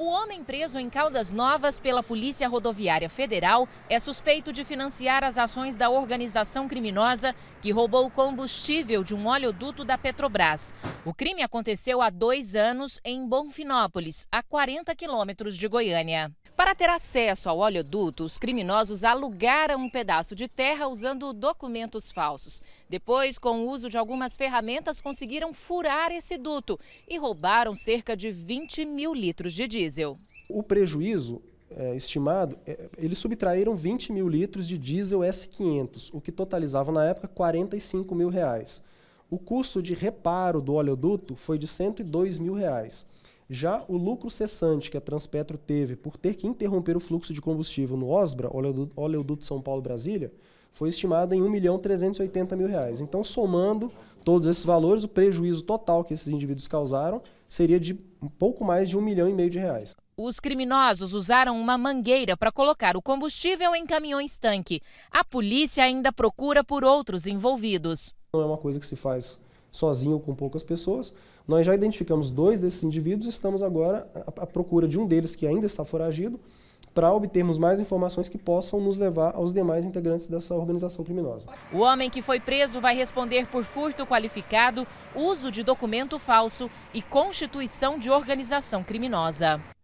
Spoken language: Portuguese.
O homem preso em Caldas Novas pela Polícia Rodoviária Federal é suspeito de financiar as ações da organização criminosa que roubou combustível de um oleoduto da Petrobras. O crime aconteceu há dois anos em Bonfinópolis, a 40 quilômetros de Goiânia. Para ter acesso ao oleoduto, os criminosos alugaram um pedaço de terra usando documentos falsos. Depois, com o uso de algumas ferramentas, conseguiram furar esse duto e roubaram cerca de 20 mil litros de diesel diesel. O prejuízo é, estimado, é, eles subtraíram 20 mil litros de diesel S500, o que totalizava na época 45 mil reais. O custo de reparo do oleoduto foi de 102 mil reais. Já o lucro cessante que a Transpetro teve por ter que interromper o fluxo de combustível no Osbra, oleoduto São Paulo-Brasília, foi estimado em 1 milhão 380 mil reais. Então, somando todos esses valores, o prejuízo total que esses indivíduos causaram seria de um pouco mais de um milhão e meio de reais. Os criminosos usaram uma mangueira para colocar o combustível em caminhões tanque. A polícia ainda procura por outros envolvidos. Não é uma coisa que se faz sozinho com poucas pessoas. Nós já identificamos dois desses indivíduos, e estamos agora à procura de um deles que ainda está foragido para obtermos mais informações que possam nos levar aos demais integrantes dessa organização criminosa. O homem que foi preso vai responder por furto qualificado, uso de documento falso e constituição de organização criminosa.